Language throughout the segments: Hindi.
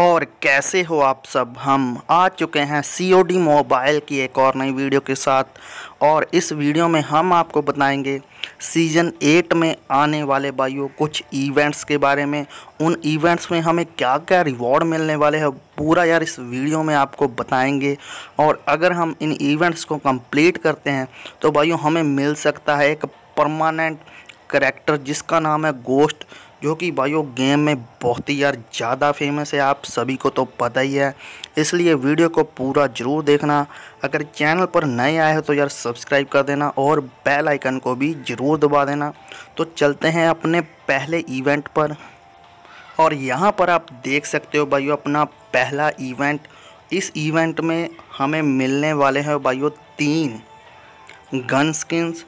और कैसे हो आप सब हम आ चुके हैं सी ओ डी मोबाइल की एक और नई वीडियो के साथ और इस वीडियो में हम आपको बताएंगे सीजन एट में आने वाले भाइयों कुछ इवेंट्स के बारे में उन इवेंट्स में हमें क्या क्या रिवॉर्ड मिलने वाले हैं पूरा यार इस वीडियो में आपको बताएंगे और अगर हम इन इवेंट्स को कंप्लीट करते हैं तो भाइयों हमें मिल सकता है एक परमानेंट करेक्टर जिसका नाम है गोस्ट जो कि वो गेम में बहुत ही यार ज़्यादा फेमस है आप सभी को तो पता ही है इसलिए वीडियो को पूरा ज़रूर देखना अगर चैनल पर नए आए हो तो यार सब्सक्राइब कर देना और बेल आइकन को भी ज़रूर दबा देना तो चलते हैं अपने पहले इवेंट पर और यहाँ पर आप देख सकते हो भाइयों अपना पहला इवेंट इस इवेंट में हमें मिलने वाले हैं भाइयों तीन गन स्किन्स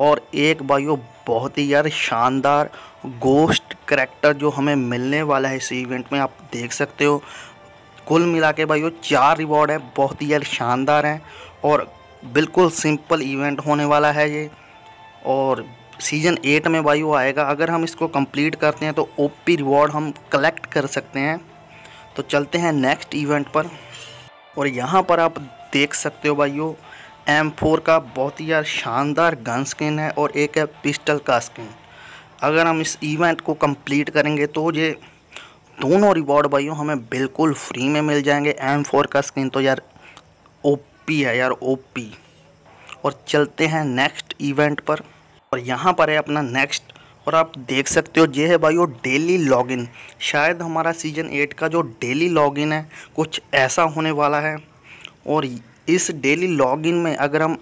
और एक भाइयों बहुत ही यार शानदार गोस्ट करेक्टर जो हमें मिलने वाला है इस इवेंट में आप देख सकते हो कुल मिला के भाई वो चार रिवॉर्ड है बहुत ही यार शानदार हैं और बिल्कुल सिंपल इवेंट होने वाला है ये और सीजन एट में भाई वो आएगा अगर हम इसको कंप्लीट करते हैं तो ओपी रिवॉर्ड हम कलेक्ट कर सकते हैं तो चलते हैं नेक्स्ट इवेंट पर और यहाँ पर आप देख सकते हो भाई एम फोर का बहुत ही यार शानदार गन स्किन है और एक है पिस्टल का स्किन अगर हम इस इवेंट को कंप्लीट करेंगे तो ये दोनों रिवॉर्ड भाइयों हमें बिल्कुल फ्री में मिल जाएंगे एम फोर का स्किन तो यार ओपी है यार ओपी और चलते हैं नेक्स्ट इवेंट पर और यहाँ पर है अपना नेक्स्ट और आप देख सकते हो ये है भाई डेली लॉगिन शायद हमारा सीज़न एट का जो डेली लॉगिन है कुछ ऐसा होने वाला है और इस डेली लॉगिन में अगर हम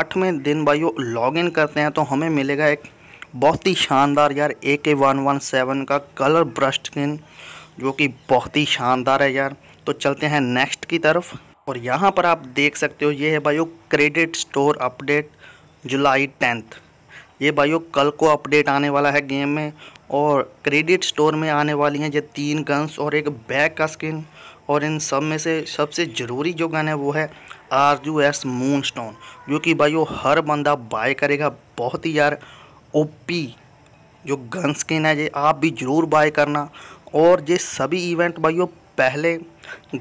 आठवें दिन भाइयों लॉगिन करते हैं तो हमें मिलेगा एक बहुत ही शानदार यार A K one one seven का कलर ब्रश स्किन जो कि बहुत ही शानदार है यार तो चलते हैं नेक्स्ट की तरफ और यहाँ पर आप देख सकते हो ये है भाइयों क्रेडिट स्टोर अपडेट जुलाई टेंथ ये भाइयों कल को अपडेट आने वाला है गेम में और क्रेडिट स्टोर में आने वाली हैं ये तीन गन्स और एक बैग का स्किन और इन सब में से सबसे ज़रूरी जो गन है वो है R U S moon stone जो कि भाई वो हर बंदा बाय करेगा बहुत ही यार ओपी जो गन स्किन है ये आप भी ज़रूर बाय करना और ये सभी इवेंट भाई वो पहले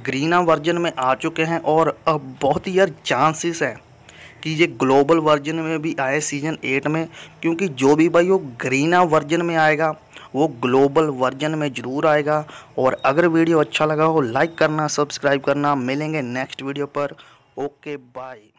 ग्रीना वर्जन में आ चुके हैं और अब बहुत ही यार चांसेस हैं कि ये ग्लोबल वर्जन में भी आए सीजन एट में क्योंकि जो भी भाई वो ग्रीना वर्जन में आएगा वो ग्लोबल वर्जन में ज़रूर आएगा और अगर वीडियो अच्छा लगा हो लाइक करना सब्सक्राइब करना मिलेंगे नेक्स्ट वीडियो पर ओके बाय